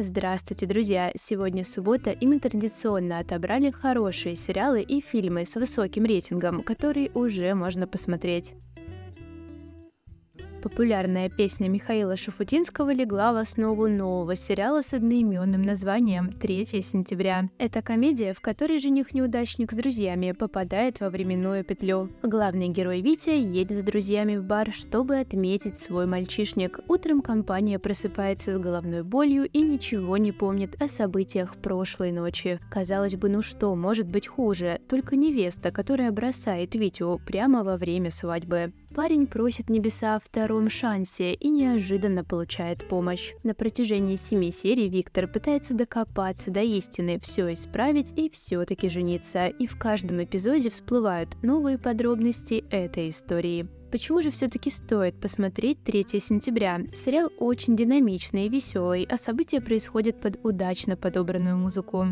Здравствуйте, друзья! Сегодня суббота, и мы традиционно отобрали хорошие сериалы и фильмы с высоким рейтингом, которые уже можно посмотреть. Популярная песня Михаила Шафутинского легла в основу нового сериала с одноименным названием «3 сентября». Это комедия, в которой жених-неудачник с друзьями попадает во временную петлю. Главный герой Витя едет с друзьями в бар, чтобы отметить свой мальчишник. Утром компания просыпается с головной болью и ничего не помнит о событиях прошлой ночи. Казалось бы, ну что может быть хуже, только невеста, которая бросает Витю прямо во время свадьбы. Парень просит небеса о втором шансе и неожиданно получает помощь. На протяжении семи серий Виктор пытается докопаться до истины, все исправить и все-таки жениться. И в каждом эпизоде всплывают новые подробности этой истории. Почему же все-таки стоит посмотреть 3 сентября? Сериал очень динамичный и веселый, а события происходят под удачно подобранную музыку.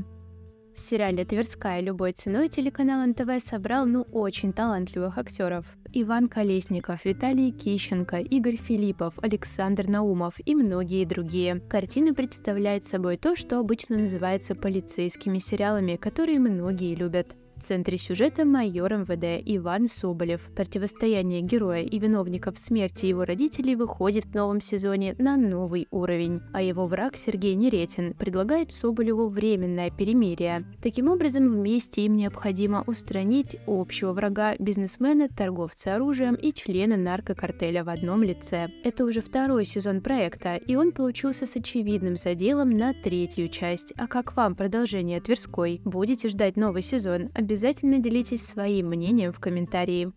В сериале «Тверская любой ценой» телеканал НТВ собрал ну очень талантливых актеров. Иван Колесников, Виталий Кищенко, Игорь Филиппов, Александр Наумов и многие другие. Картина представляет собой то, что обычно называется полицейскими сериалами, которые многие любят. В центре сюжета майор МВД Иван Соболев. Противостояние героя и виновников смерти его родителей выходит в новом сезоне на новый уровень, а его враг Сергей Неретин предлагает Соболеву временное перемирие. Таким образом, вместе им необходимо устранить общего врага, бизнесмена, торговца оружием и члена наркокартеля в одном лице. Это уже второй сезон проекта, и он получился с очевидным заделом на третью часть. А как вам продолжение Тверской? Будете ждать новый сезон? обязательно делитесь своим мнением в комментарии.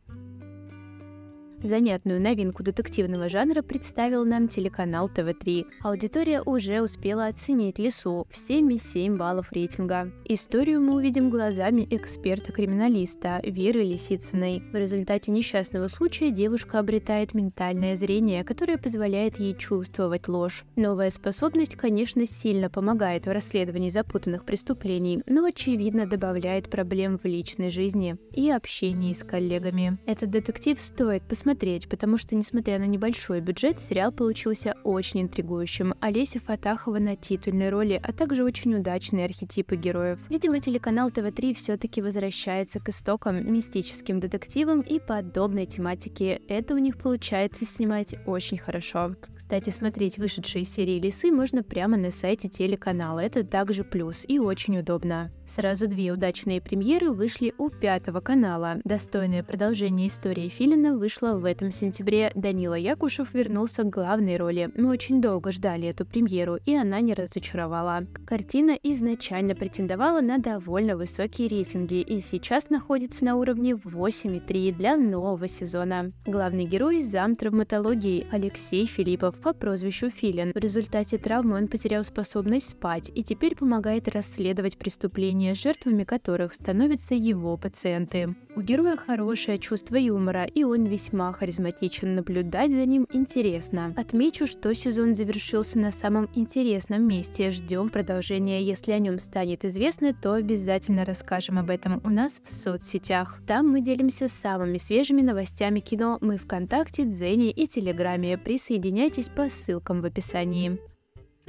Занятную новинку детективного жанра представил нам телеканал ТВ-3. Аудитория уже успела оценить «Лису» в 7,7 баллов рейтинга. Историю мы увидим глазами эксперта-криминалиста Веры Лисицыной. В результате несчастного случая девушка обретает ментальное зрение, которое позволяет ей чувствовать ложь. Новая способность, конечно, сильно помогает в расследовании запутанных преступлений, но, очевидно, добавляет проблем в личной жизни и общении с коллегами. Этот детектив стоит посмотреть смотреть, потому что, несмотря на небольшой бюджет, сериал получился очень интригующим. Олеся Фатахова на титульной роли, а также очень удачные архетипы героев. Видимо, телеканал ТВ-3 все-таки возвращается к истокам, мистическим детективам и подобной тематике. Это у них получается снимать очень хорошо. Кстати, смотреть вышедшие серии «Лисы» можно прямо на сайте телеканала. Это также плюс и очень удобно. Сразу две удачные премьеры вышли у пятого канала. Достойное продолжение истории Филина вышло в этом сентябре Данила Якушев вернулся к главной роли. Мы очень долго ждали эту премьеру, и она не разочаровала. Картина изначально претендовала на довольно высокие рейтинги и сейчас находится на уровне 8,3 для нового сезона. Главный герой – зам травматологии Алексей Филиппов по прозвищу Филин. В результате травмы он потерял способность спать и теперь помогает расследовать преступления, жертвами которых становятся его пациенты. У героя хорошее чувство юмора, и он весьма харизматичен, наблюдать за ним интересно. Отмечу, что сезон завершился на самом интересном месте. Ждем продолжения. Если о нем станет известно, то обязательно расскажем об этом у нас в соцсетях. Там мы делимся самыми свежими новостями кино. Мы ВКонтакте, Дзене и Телеграме. Присоединяйтесь по ссылкам в описании.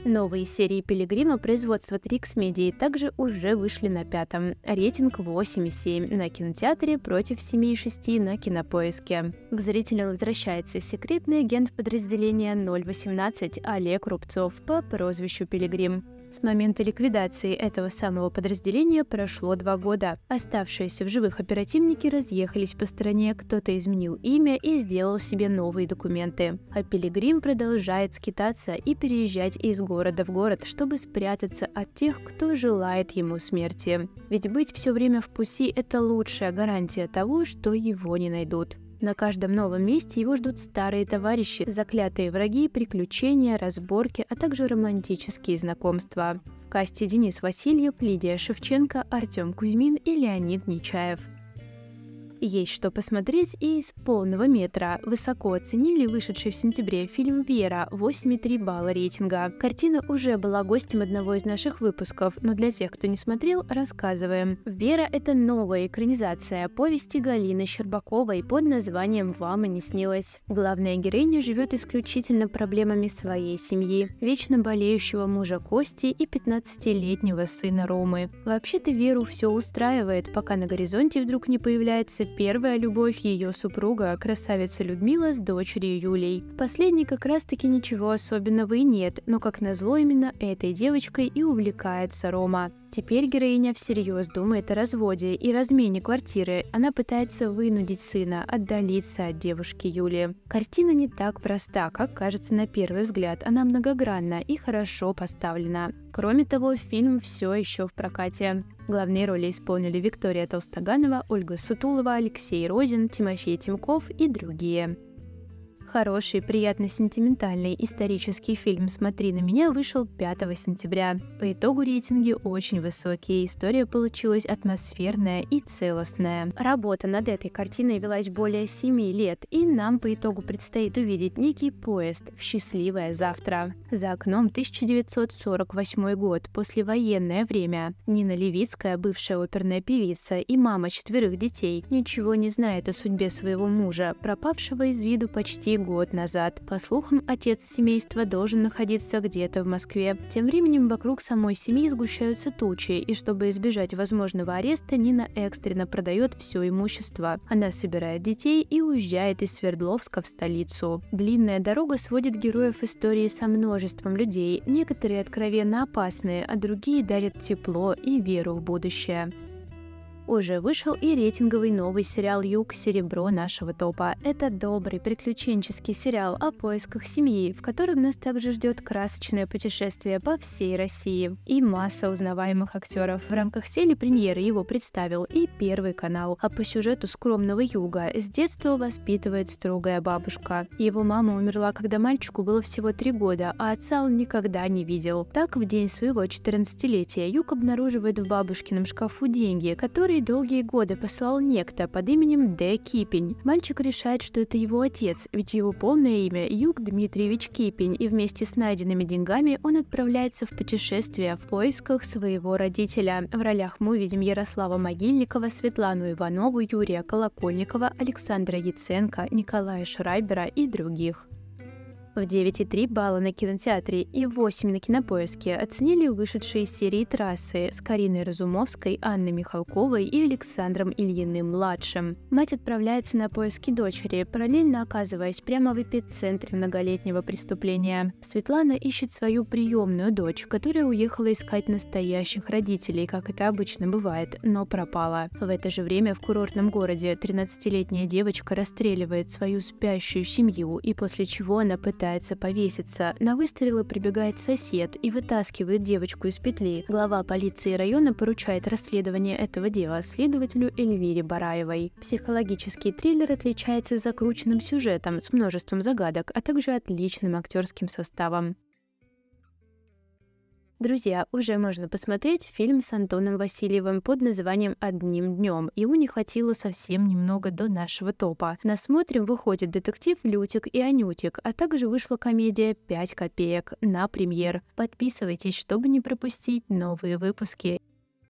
Новые серии Пилигрима производства Трикс Медии также уже вышли на пятом. Рейтинг 8,7 на кинотеатре против 7,6 на кинопоиске. К зрителям возвращается секретный агент подразделения 018 Олег Рубцов по прозвищу Пилигрим. С момента ликвидации этого самого подразделения прошло два года. Оставшиеся в живых оперативники разъехались по стране, кто-то изменил имя и сделал себе новые документы. А Пилигрим продолжает скитаться и переезжать из города в город, чтобы спрятаться от тех, кто желает ему смерти. Ведь быть все время в пути – это лучшая гарантия того, что его не найдут. На каждом новом месте его ждут старые товарищи, заклятые враги, приключения, разборки, а также романтические знакомства. В касте Денис Васильев, Лидия Шевченко, Артем Кузьмин и Леонид Нечаев. Есть что посмотреть и из полного метра. Высоко оценили вышедший в сентябре фильм «Вера» 8,3 балла рейтинга. Картина уже была гостем одного из наших выпусков, но для тех, кто не смотрел, рассказываем. «Вера» — это новая экранизация повести Галины Щербаковой под названием «Вам и не снилось». Главная героиня живет исключительно проблемами своей семьи, вечно болеющего мужа Кости и 15-летнего сына Ромы. Вообще-то Веру все устраивает, пока на горизонте вдруг не появляется первая любовь ее супруга, красавица Людмила с дочерью Юлей. Последней как раз-таки ничего особенного и нет, но как назло именно этой девочкой и увлекается Рома. Теперь героиня всерьез думает о разводе и размене квартиры. Она пытается вынудить сына отдалиться от девушки Юли. Картина не так проста, как кажется на первый взгляд. Она многогранна и хорошо поставлена. Кроме того, фильм все еще в прокате. Главные роли исполнили Виктория Толстоганова, Ольга Сутулова, Алексей Розин, Тимофей Тимков и другие. Хороший, приятно сентиментальный исторический фильм «Смотри на меня» вышел 5 сентября. По итогу рейтинги очень высокие, история получилась атмосферная и целостная. Работа над этой картиной велась более 7 лет, и нам по итогу предстоит увидеть некий поезд в счастливое завтра. За окном 1948 год, послевоенное время. Нина Левицкая, бывшая оперная певица и мама четверых детей, ничего не знает о судьбе своего мужа, пропавшего из виду почти год назад. По слухам, отец семейства должен находиться где-то в Москве. Тем временем вокруг самой семьи сгущаются тучи, и чтобы избежать возможного ареста, Нина экстренно продает все имущество. Она собирает детей и уезжает из Свердловска в столицу. Длинная дорога сводит героев истории со множеством людей. Некоторые откровенно опасные, а другие дарят тепло и веру в будущее уже вышел и рейтинговый новый сериал «Юг. Серебро» нашего топа. Это добрый приключенческий сериал о поисках семьи, в котором нас также ждет красочное путешествие по всей России и масса узнаваемых актеров. В рамках премьеры его представил и Первый канал, а по сюжету скромного юга с детства воспитывает строгая бабушка. Его мама умерла, когда мальчику было всего три года, а отца он никогда не видел. Так, в день своего 14-летия Юг обнаруживает в бабушкином шкафу деньги, которые долгие годы послал некто под именем Д. Кипень. Мальчик решает, что это его отец, ведь его полное имя Юг Дмитриевич Кипень, и вместе с найденными деньгами он отправляется в путешествие в поисках своего родителя. В ролях мы видим Ярослава Могильникова, Светлану Иванову, Юрия Колокольникова, Александра Яценко, Николая Шрайбера и других. В 9,3 балла на кинотеатре и 8 на кинопоиске оценили вышедшие серии «Трассы» с Кариной Разумовской, Анной Михалковой и Александром Ильиным-младшим. Мать отправляется на поиски дочери, параллельно оказываясь прямо в эпицентре многолетнего преступления. Светлана ищет свою приемную дочь, которая уехала искать настоящих родителей, как это обычно бывает, но пропала. В это же время в курортном городе 13-летняя девочка расстреливает свою спящую семью, и после чего она пытается пытается повеситься. На выстрелы прибегает сосед и вытаскивает девочку из петли. Глава полиции района поручает расследование этого дела следователю Эльвире Бараевой. Психологический триллер отличается закрученным сюжетом с множеством загадок, а также отличным актерским составом. Друзья, уже можно посмотреть фильм с Антоном Васильевым под названием «Одним днем». Ему не хватило совсем немного до нашего топа. Насмотрим выходит детектив «Лютик и Анютик», а также вышла комедия «Пять копеек» на премьер. Подписывайтесь, чтобы не пропустить новые выпуски.